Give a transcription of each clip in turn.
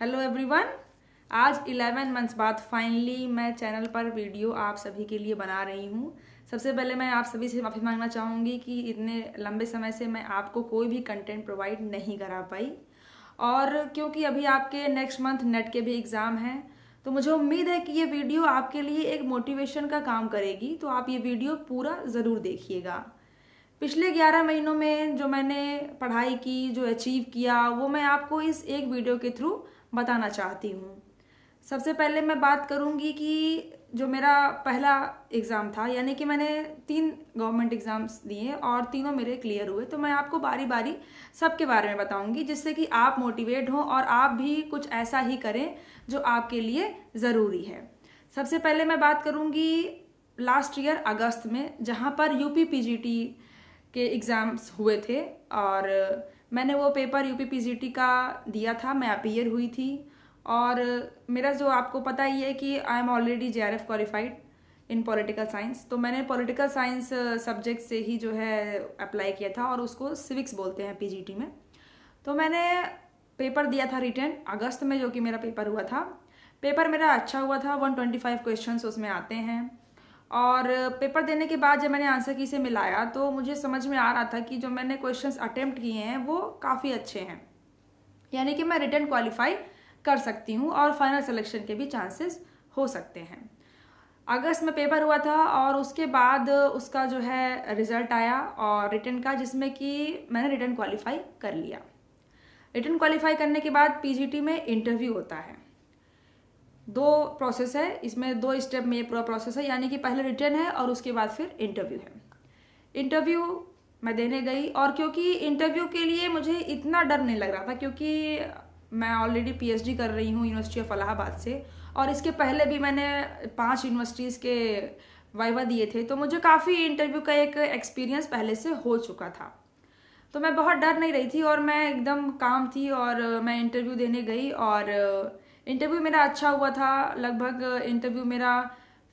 hello everyone आज 11 months बाद finally मैं चैनल पर वीडियो आप सभी के लिए बना रही हूँ सबसे पहले मैं आप सभी से माफ़ी मांगना चाहूँगी कि इतने लंबे समय से मैं आपको कोई भी कंटेंट प्रोवाइड नहीं करा पाई और क्योंकि अभी आपके नेक्स्ट मंथ नेट के भी एग्ज़ाम हैं तो मुझे उम्मीद है कि ये वीडियो आपके लिए एक मोटिवेशन का काम करेगी तो आप ये वीडियो पूरा ज़रूर देखिएगा पिछले 11 महीनों में जो मैंने पढ़ाई की जो अचीव किया वो मैं आपको इस एक वीडियो के थ्रू बताना चाहती हूँ सबसे पहले मैं बात करूँगी कि जो मेरा पहला एग्ज़ाम था यानी कि मैंने तीन गवर्नमेंट एग्ज़ाम्स दिए और तीनों मेरे क्लियर हुए तो मैं आपको बारी बारी सब के बारे में बताऊँगी जिससे कि आप मोटिवेट हों और आप भी कुछ ऐसा ही करें जो आपके लिए ज़रूरी है सबसे पहले मैं बात करूँगी लास्ट ईयर अगस्त में जहाँ पर यूपी पीजीटी के एग्ज़ाम्स हुए थे और मैंने वो पेपर यू पी का दिया था मैं अपीयर हुई थी और मेरा जो आपको पता ही है कि I am already J R F qualified in political science तो मैंने पॉलिटिकल साइंस सब्जेक्ट से ही जो है अप्लाई किया था और उसको सिविक्स बोलते हैं पी में तो मैंने पेपर दिया था रिटर्न अगस्त में जो कि मेरा पेपर हुआ था पेपर मेरा अच्छा हुआ था 125 क्वेश्चन उसमें आते हैं और पेपर देने के बाद जब मैंने आंसर की से मिलाया तो मुझे समझ में आ रहा था कि जो मैंने क्वेश्चंस अटेम्प्ट किए हैं वो काफ़ी अच्छे हैं यानी कि मैं रिटर्न क्वालिफाई कर सकती हूँ और फाइनल सिलेक्शन के भी चांसेस हो सकते हैं अगस्त में पेपर हुआ था और उसके बाद उसका जो है रिज़ल्ट आया और रिटर्न का जिसमें कि मैंने रिटर्न क्वालिफाई कर लिया रिटर्न क्वालिफाई करने के बाद पीजीटी में इंटरव्यू होता है दो प्रोसेस है इसमें दो स्टेप में ये पूरा प्रोसेस है यानी कि पहले रिटर्न है और उसके बाद फिर इंटरव्यू है इंटरव्यू मैं देने गई और क्योंकि इंटरव्यू के लिए मुझे इतना डर नहीं लग रहा था क्योंकि मैं ऑलरेडी पीएचडी कर रही हूँ यूनिवर्सिटी ऑफ अलाहाबाद से और इसके पहले भी मैंने पांच यूनिवर्सिटीज़ के वाइवा दिए थे तो मुझे काफ़ी इंटरव्यू का एक एक्सपीरियंस पहले से हो चुका था तो मैं बहुत डर नहीं रही थी और मैं एकदम काम थी और मैं इंटरव्यू देने गई और इंटरव्यू मेरा अच्छा हुआ था लगभग इंटरव्यू uh, मेरा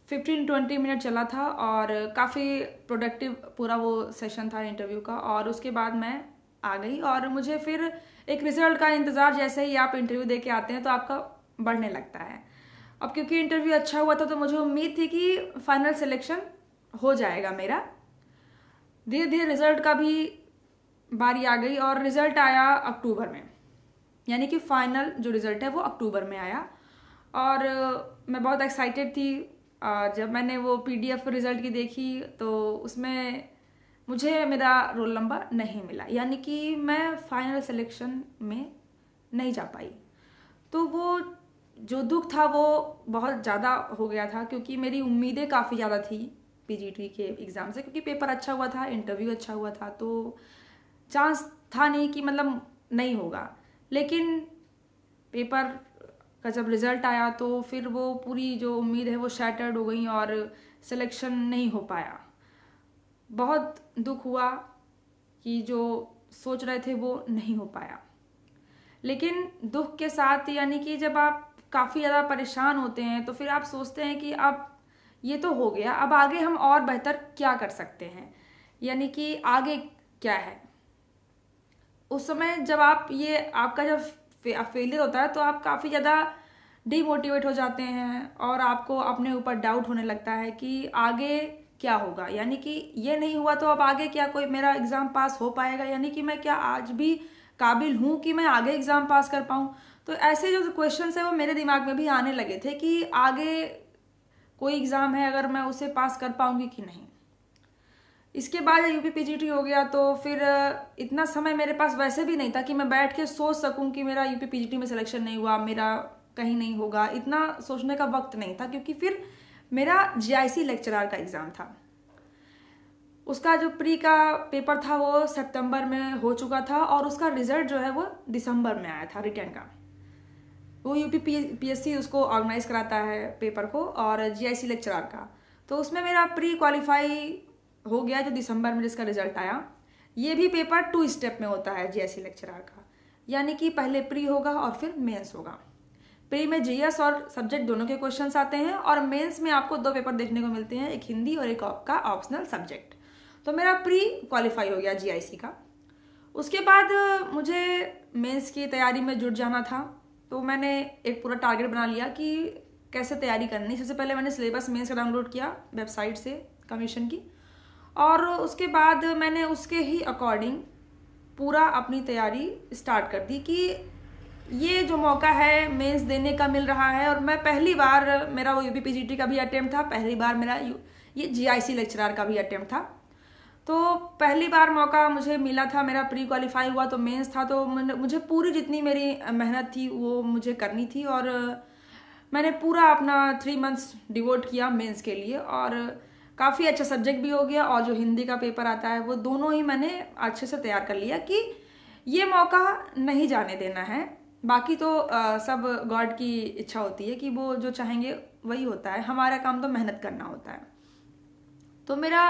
फिफ्टीन ट्वेंटी मिनट चला था और uh, काफ़ी प्रोडक्टिव पूरा वो सेशन था इंटरव्यू का और उसके बाद मैं आ गई और मुझे फिर एक रिजल्ट का इंतज़ार जैसे ही आप इंटरव्यू दे के आते हैं तो आपका बढ़ने लगता है अब क्योंकि इंटरव्यू अच्छा हुआ था तो मुझे उम्मीद थी कि फाइनल सिलेक्शन हो जाएगा मेरा धीरे धीरे रिजल्ट का भी बारी आ गई और रिजल्ट आया अक्टूबर में यानी कि फाइनल जो रिज़ल्ट है वो अक्टूबर में आया और मैं बहुत एक्साइटेड थी जब मैंने वो पीडीएफ रिज़ल्ट की देखी तो उसमें मुझे मेरा रोल नंबर नहीं मिला यानी कि मैं फाइनल सिलेक्शन में नहीं जा पाई तो वो जो दुख था वो बहुत ज़्यादा हो गया था क्योंकि मेरी उम्मीदें काफ़ी ज़्यादा थी पीजीटी के एग्ज़ाम से क्योंकि पेपर अच्छा हुआ था इंटरव्यू अच्छा हुआ था तो चांस था नहीं कि मतलब नहीं होगा लेकिन पेपर का जब रिज़ल्ट आया तो फिर वो पूरी जो उम्मीद है वो शैटर्ड हो गई और सिलेक्शन नहीं हो पाया बहुत दुख हुआ कि जो सोच रहे थे वो नहीं हो पाया लेकिन दुख के साथ यानी कि जब आप काफ़ी ज़्यादा परेशान होते हैं तो फिर आप सोचते हैं कि अब ये तो हो गया अब आगे हम और बेहतर क्या कर सकते हैं यानी कि आगे क्या है उस समय जब आप ये आपका जब फेलियर होता है तो आप काफ़ी ज़्यादा डीमोटिवेट हो जाते हैं और आपको अपने ऊपर डाउट होने लगता है कि आगे क्या होगा यानी कि ये नहीं हुआ तो अब आगे क्या कोई मेरा एग्ज़ाम पास हो पाएगा यानी कि मैं क्या आज भी काबिल हूँ कि मैं आगे एग्ज़ाम पास कर पाऊँ तो ऐसे जो क्वेश्चन है वो मेरे दिमाग में भी आने लगे थे कि आगे कोई एग्ज़ाम है अगर मैं उसे पास कर पाऊँगी कि नहीं इसके बाद यूपी पी हो गया तो फिर इतना समय मेरे पास वैसे भी नहीं था कि मैं बैठ के सोच सकूं कि मेरा यूपी पी में सिलेक्शन नहीं हुआ मेरा कहीं नहीं होगा इतना सोचने का वक्त नहीं था क्योंकि फिर मेरा जीआईसी लेक्चरर का एग्ज़ाम था उसका जो प्री का पेपर था वो सितंबर में हो चुका था और उसका रिजल्ट जो है वो दिसंबर में आया था रिटर्न का वो एस सी उसको ऑर्गेनाइज कराता है पेपर को और सी लेक्चरर का तो उसमें मेरा प्री क्वालिफाई हो गया जो दिसंबर में जिसका रिजल्ट आया ये भी पेपर टू स्टेप में होता है जीएससी लेक्चरर e का यानी कि पहले प्री होगा और फिर मेंस होगा प्री में जीएस और सब्जेक्ट दोनों के क्वेश्चन आते हैं और मेंस में आपको दो पेपर देखने को मिलते हैं एक हिंदी और एक आपका ऑप्शनल सब्जेक्ट तो मेरा प्री क्वालिफाई हो गया जीआईसी e का उसके बाद मुझे मेंस की तैयारी में जुट जाना था तो मैंने एक पूरा टारगेट बना लिया कि कैसे तैयारी करनी सबसे पहले मैंने सिलेबस मेंस का डाउनलोड किया वेबसाइट से कमीशन की और उसके बाद मैंने उसके ही अकॉर्डिंग पूरा अपनी तैयारी स्टार्ट कर दी कि ये जो मौका है मेंस देने का मिल रहा है और मैं पहली बार मेरा वो यू पी का भी अटैम्प्ट था पहली बार मेरा यू ये जी लेक्चरार का भी अटैम्प्ट था तो पहली बार मौका मुझे मिला था मेरा प्री क्वालिफाई हुआ तो मेंस था तो मुझे पूरी जितनी मेरी मेहनत थी वो मुझे करनी थी और मैंने पूरा अपना थ्री मंथ्स डिवोट किया मेंस के लिए और काफ़ी अच्छा सब्जेक्ट भी हो गया और जो हिंदी का पेपर आता है वो दोनों ही मैंने अच्छे से तैयार कर लिया कि ये मौका नहीं जाने देना है बाकी तो आ, सब गॉड की इच्छा होती है कि वो जो चाहेंगे वही होता है हमारा काम तो मेहनत करना होता है तो मेरा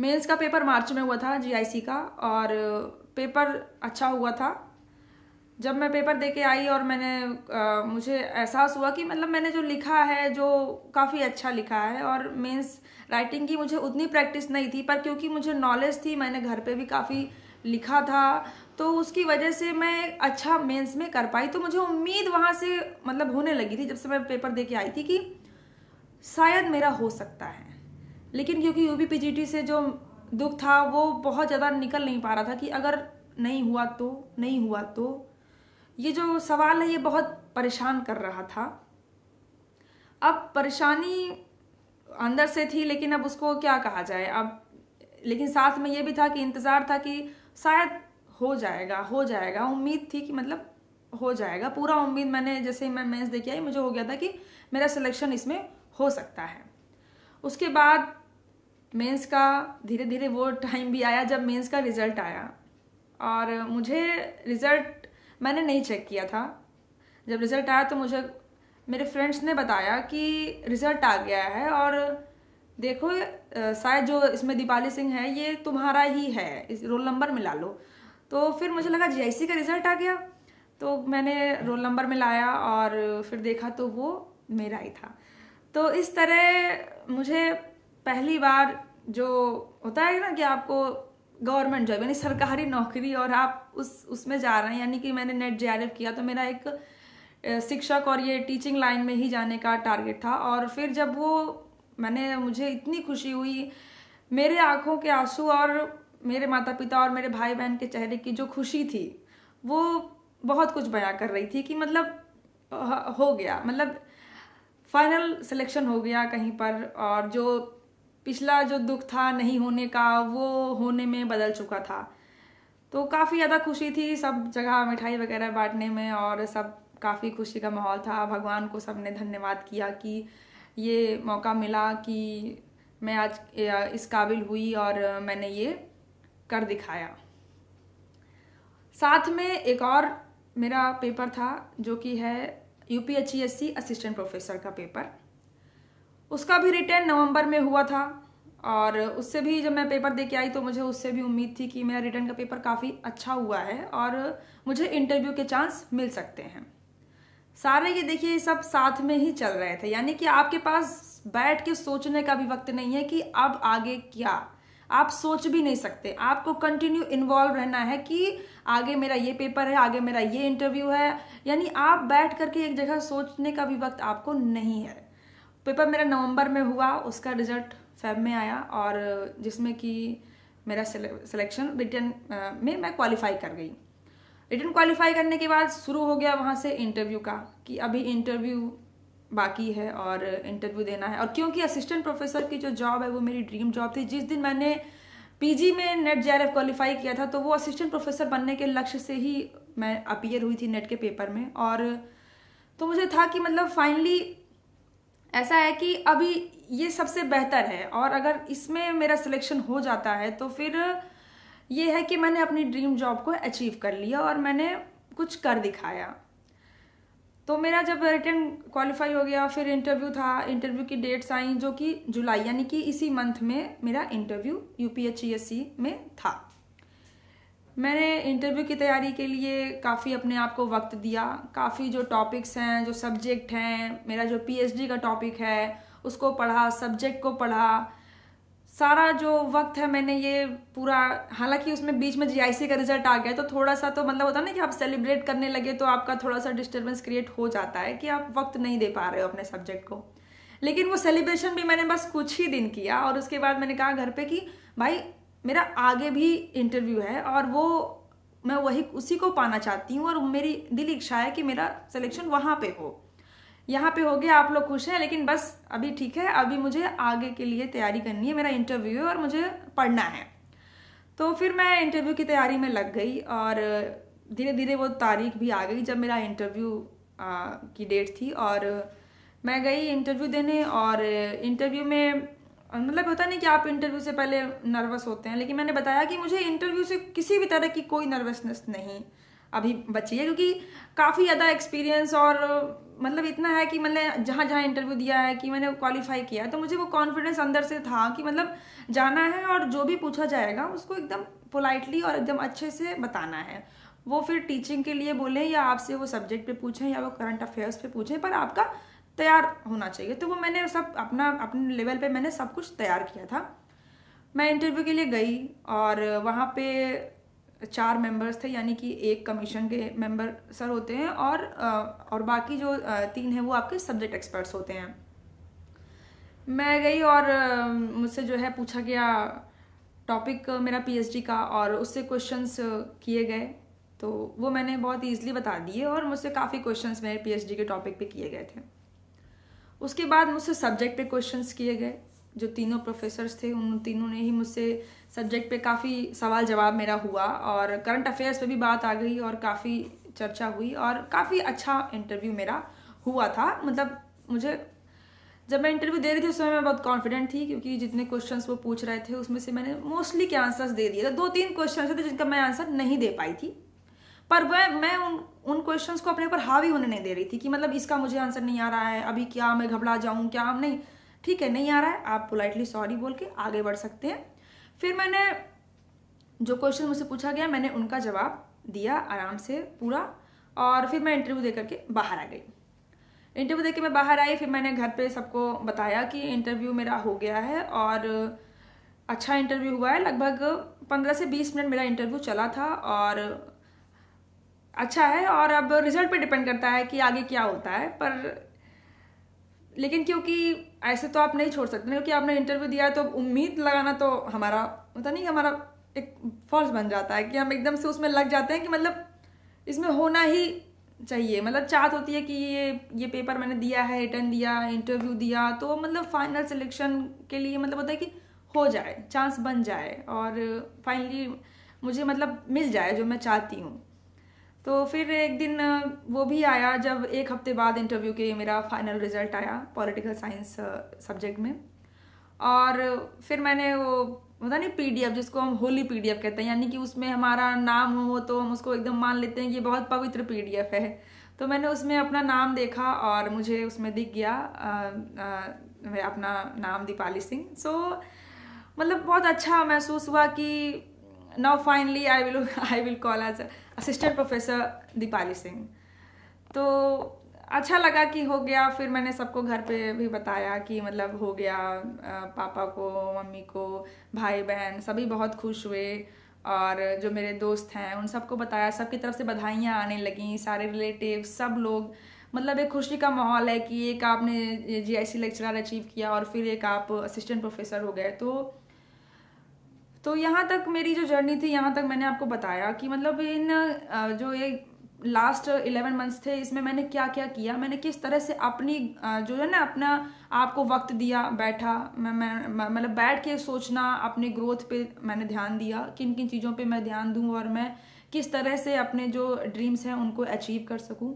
मेंस का पेपर मार्च में हुआ था जीआईसी का और पेपर अच्छा हुआ था जब मैं पेपर दे के आई और मैंने आ, मुझे एहसास हुआ कि मतलब मैंने जो लिखा है जो काफ़ी अच्छा लिखा है और मीन्स राइटिंग की मुझे उतनी प्रैक्टिस नहीं थी पर क्योंकि मुझे नॉलेज थी मैंने घर पे भी काफ़ी लिखा था तो उसकी वजह से मैं अच्छा मेंस में कर पाई तो मुझे उम्मीद वहाँ से मतलब होने लगी थी जब से मैं पेपर दे के आई थी कि शायद मेरा हो सकता है लेकिन क्योंकि यू पी से जो दुख था वो बहुत ज़्यादा निकल नहीं पा रहा था कि अगर नहीं हुआ तो नहीं हुआ तो ये जो सवाल है ये बहुत परेशान कर रहा था अब परेशानी अंदर से थी लेकिन अब उसको क्या कहा जाए अब लेकिन साथ में ये भी था कि इंतज़ार था कि शायद हो जाएगा हो जाएगा उम्मीद थी कि मतलब हो जाएगा पूरा उम्मीद मैंने जैसे मैं मेंस देखी आई मुझे हो गया था कि मेरा सिलेक्शन इसमें हो सकता है उसके बाद मेंस का धीरे धीरे वो टाइम भी आया जब मेंस का रिज़ल्ट आया और मुझे रिज़ल्ट मैंने नहीं चेक किया था जब रिज़ल्ट आया तो मुझे मेरे फ्रेंड्स ने बताया कि रिज़ल्ट आ गया है और देखो शायद जो इसमें दीपाली सिंह है ये तुम्हारा ही है इस रोल नंबर मिला लो तो फिर मुझे लगा जी का रिज़ल्ट आ गया तो मैंने रोल नंबर में लाया और फिर देखा तो वो मेरा ही था तो इस तरह मुझे पहली बार जो होता है ना कि आपको गवर्नमेंट जॉब यानी सरकारी नौकरी और आप उस उसमें जा रहे हैं यानी कि मैंने नेट जे किया तो मेरा एक शिक्षक और ये टीचिंग लाइन में ही जाने का टारगेट था और फिर जब वो मैंने मुझे इतनी खुशी हुई मेरे आँखों के आंसू और मेरे माता पिता और मेरे भाई बहन के चेहरे की जो खुशी थी वो बहुत कुछ बयां कर रही थी कि मतलब हो गया मतलब फाइनल सिलेक्शन हो गया कहीं पर और जो पिछला जो दुख था नहीं होने का वो होने में बदल चुका था तो काफ़ी ज़्यादा खुशी थी सब जगह मिठाई वगैरह बांटने में और सब काफ़ी खुशी का माहौल था भगवान को सब ने धन्यवाद किया कि ये मौका मिला कि मैं आज इस काबिल हुई और मैंने ये कर दिखाया साथ में एक और मेरा पेपर था जो कि है यूपीएचईएससी असिस्टेंट प्रोफेसर का पेपर उसका भी रिटर्न नवंबर में हुआ था और उससे भी जब मैं पेपर दे के आई तो मुझे उससे भी उम्मीद थी कि मेरा रिटर्न का पेपर काफ़ी अच्छा हुआ है और मुझे इंटरव्यू के चांस मिल सकते हैं सारे ये देखिए सब साथ में ही चल रहे थे यानी कि आपके पास बैठ के सोचने का भी वक्त नहीं है कि अब आगे क्या आप सोच भी नहीं सकते आपको कंटिन्यू इन्वॉल्व रहना है कि आगे मेरा ये पेपर है आगे मेरा ये इंटरव्यू है यानी आप बैठ करके एक जगह सोचने का भी वक्त आपको नहीं है पेपर मेरा नवंबर में हुआ उसका रिजल्ट फेब में आया और जिसमें कि मेरा सिलेक्शन रिटर्न में मैं क्वालिफाई कर गई रिटर्न क्वालिफाई करने के बाद शुरू हो गया वहाँ से इंटरव्यू का कि अभी इंटरव्यू बाकी है और इंटरव्यू देना है और क्योंकि असिस्टेंट प्रोफेसर की जो जॉब है वो मेरी ड्रीम जॉब थी जिस दिन मैंने पीजी में नेट जे क्वालिफाई किया था तो वो असिस्टेंट प्रोफेसर बनने के लक्ष्य से ही मैं अपीयर हुई थी नेट के पेपर में और तो मुझे था कि मतलब फाइनली ऐसा है कि अभी ये सबसे बेहतर है और अगर इसमें मेरा सिलेक्शन हो जाता है तो फिर ये है कि मैंने अपनी ड्रीम जॉब को अचीव कर लिया और मैंने कुछ कर दिखाया तो मेरा जब रिटर्न क्वालिफाई हो गया फिर इंटरव्यू था इंटरव्यू की डेट्स आई जो कि जुलाई यानी कि इसी मंथ में मेरा इंटरव्यू यू e में था मैंने इंटरव्यू की तैयारी के लिए काफ़ी अपने आप को वक्त दिया काफ़ी जो टॉपिक्स हैं जो सब्जेक्ट हैं मेरा जो पीएचडी का टॉपिक है उसको पढ़ा सब्जेक्ट को पढ़ा सारा जो वक्त है मैंने ये पूरा हालांकि उसमें बीच में जीआईसी का रिजल्ट आ गया तो थोड़ा सा तो मतलब होता है ना कि आप सेलिब्रेट करने लगे तो आपका थोड़ा सा डिस्टर्बेंस क्रिएट हो जाता है कि आप वक्त नहीं दे पा रहे हो अपने सब्जेक्ट को लेकिन वो सेलिब्रेशन भी मैंने बस कुछ ही दिन किया और उसके बाद मैंने कहा घर पे कि भाई मेरा आगे भी इंटरव्यू है और वो मैं वही उसी को पाना चाहती हूँ और मेरी दिल इच्छा है कि मेरा सिलेक्शन वहाँ पे हो यहाँ पे हो गया आप लोग खुश हैं लेकिन बस अभी ठीक है अभी मुझे आगे के लिए तैयारी करनी है मेरा इंटरव्यू है और मुझे पढ़ना है तो फिर मैं इंटरव्यू की तैयारी में लग गई और धीरे धीरे वो तारीख भी आ गई जब मेरा इंटरव्यू की डेट थी और मैं गई इंटरव्यू देने और इंटरव्यू में मतलब होता नहीं कि आप इंटरव्यू से पहले नर्वस होते हैं लेकिन मैंने बताया कि मुझे इंटरव्यू से किसी भी तरह की कोई नर्वसनेस नहीं अभी बची है क्योंकि काफ़ी ज़्यादा एक्सपीरियंस और मतलब इतना है कि मैंने जहाँ जहाँ इंटरव्यू दिया है कि मैंने क्वालिफाई किया है तो मुझे वो कॉन्फिडेंस अंदर से था कि मतलब जाना है और जो भी पूछा जाएगा उसको एकदम पोलाइटली और एकदम अच्छे से बताना है वो फिर टीचिंग के लिए बोलें या आपसे वो सब्जेक्ट पे पूछें या वो करंट अफेयर्स पे पूछें पर आपका तैयार होना चाहिए तो वो मैंने सब अपना अपने लेवल पे मैंने सब कुछ तैयार किया था मैं इंटरव्यू के लिए गई और वहाँ पे चार मेंबर्स थे यानी कि एक कमीशन के मेंबर सर होते हैं और और बाकी जो तीन हैं वो आपके सब्जेक्ट एक्सपर्ट्स होते हैं मैं गई और मुझसे जो है पूछा गया टॉपिक मेरा पीएचडी का और उससे क्वेश्चंस किए गए तो वो मैंने बहुत ईजिली बता दिए और मुझसे काफ़ी क्वेश्चंस मेरे पीएचडी के टॉपिक पे किए गए थे उसके बाद मुझसे सब्जेक्ट पे क्वेश्चंस किए गए जो तीनों प्रोफेसर्स थे उन तीनों ने ही मुझसे सब्जेक्ट पे काफ़ी सवाल जवाब मेरा हुआ और करंट अफेयर्स पे भी बात आ गई और काफ़ी चर्चा हुई और काफ़ी अच्छा इंटरव्यू मेरा हुआ था मतलब मुझे जब मैं इंटरव्यू दे रही थी उस समय मैं बहुत कॉन्फिडेंट थी क्योंकि जितने क्वेश्चंस वो पूछ रहे थे उसमें से मैंने मोस्टली के आंसर्स दे दिए तो दो तीन क्वेश्चन थे जिनका मैं आंसर नहीं दे पाई थी पर वह मैं उन उन क्वेश्चंस को अपने ऊपर हावी होने नहीं दे रही थी कि मतलब इसका मुझे आंसर नहीं आ रहा है अभी क्या मैं घबरा जाऊँ क्या नहीं ठीक है नहीं आ रहा है आप पोलाइटली सॉरी बोल के आगे बढ़ सकते हैं फिर मैंने जो क्वेश्चन मुझसे पूछा गया मैंने उनका जवाब दिया आराम से पूरा और फिर मैं इंटरव्यू दे करके बाहर आ गई इंटरव्यू दे मैं बाहर आई फिर मैंने घर पे सबको बताया कि इंटरव्यू मेरा हो गया है और अच्छा इंटरव्यू हुआ है लगभग पंद्रह से बीस मिनट मेरा इंटरव्यू चला था और अच्छा है और अब रिजल्ट पे डिपेंड करता है कि आगे क्या होता है पर लेकिन क्योंकि ऐसे तो आप नहीं छोड़ सकते क्योंकि आपने इंटरव्यू दिया है तो उम्मीद लगाना तो हमारा होता नहीं हमारा एक फॉल्स बन जाता है कि हम एकदम से उसमें लग जाते हैं कि मतलब इसमें होना ही चाहिए मतलब चाहत होती है कि ये ये पेपर मैंने दिया है रिटर्न दिया इंटरव्यू दिया तो मतलब फाइनल सिलेक्शन के लिए मतलब होता है कि हो जाए चांस बन जाए और फाइनली मुझे मतलब मिल जाए जो मैं चाहती हूँ तो फिर एक दिन वो भी आया जब एक हफ्ते बाद इंटरव्यू के मेरा फाइनल रिजल्ट आया पॉलिटिकल साइंस सब्जेक्ट में और फिर मैंने वो होता नहीं पी जिसको हम होली पी कहते हैं यानी कि उसमें हमारा नाम हो तो हम उसको एकदम मान लेते हैं कि बहुत पवित्र पी है तो मैंने उसमें अपना नाम देखा और मुझे उसमें दिख गया आ, आ, अपना नाम दीपाली सिंह सो so, मतलब बहुत अच्छा महसूस हुआ कि now finally I will I will call as assistant professor Deepali Singh तो अच्छा लगा कि हो गया फिर मैंने सबको घर पे भी बताया कि मतलब हो गया पापा को मम्मी को भाई बहन सभी बहुत खुश हुए और जो मेरे दोस्त हैं उन सबको बताया सबकी तरफ से बधाइयाँ आने लगीं सारे रिलेटिव सब लोग मतलब एक खुशी का माहौल है कि एक आपने जी आई सी लेक्चरर अचीव किया और फिर एक आप असिस्टेंट प्रोफेसर हो गए तो तो यहाँ तक मेरी जो जर्नी थी यहाँ तक मैंने आपको बताया कि मतलब इन जो ये लास्ट इलेवन मंथ्स थे इसमें मैंने क्या क्या किया मैंने किस तरह से अपनी जो है ना अपना आपको वक्त दिया बैठा मैं मैं मतलब बैठ के सोचना अपने ग्रोथ पे मैंने ध्यान दिया किन किन चीज़ों पे मैं ध्यान दूँ और मैं किस तरह से अपने जो ड्रीम्स हैं उनको अचीव कर सकूँ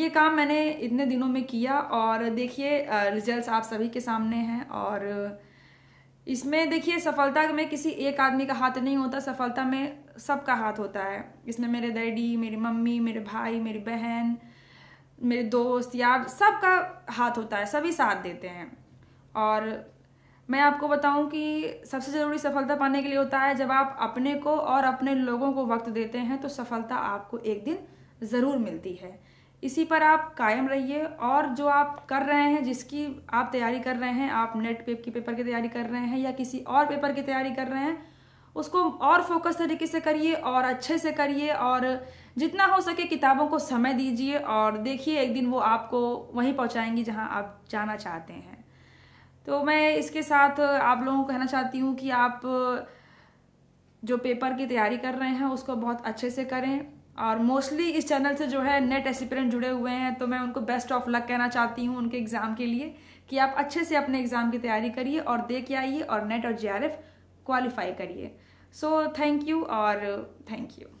ये काम मैंने इतने दिनों में किया और देखिए रिजल्ट आप सभी के सामने हैं और इसमें देखिए सफलता में किसी एक आदमी का हाथ नहीं होता सफलता में सबका हाथ होता है इसमें मेरे डैडी मेरी मम्मी मेरे भाई मेरी बहन मेरे दोस्त यार सबका हाथ होता है सभी साथ देते हैं और मैं आपको बताऊं कि सबसे ज़रूरी सफलता पाने के लिए होता है जब आप अपने को और अपने लोगों को वक्त देते हैं तो सफलता आपको एक दिन ज़रूर मिलती है इसी पर आप कायम रहिए और जो आप कर रहे हैं जिसकी आप तैयारी कर रहे हैं आप नेट पेप की पेपर की तैयारी कर रहे हैं या किसी और पेपर की तैयारी कर रहे हैं उसको और फोकस तरीके से करिए और अच्छे से करिए और जितना हो सके किताबों को समय दीजिए और देखिए एक दिन वो आपको वहीं पहुंचाएंगी जहां आप जाना चाहते हैं तो मैं इसके साथ आप लोगों को कहना चाहती हूँ कि आप जो पेपर की तैयारी कर रहे हैं उसको बहुत अच्छे से करें और मोस्टली इस चैनल से जो है नेट एसिपरेंट जुड़े हुए हैं तो मैं उनको बेस्ट ऑफ लक कहना चाहती हूँ उनके एग्ज़ाम के लिए कि आप अच्छे से अपने एग्ज़ाम की तैयारी करिए और दे के आइए और नेट और जे क्वालिफाई करिए सो थैंक यू और थैंक यू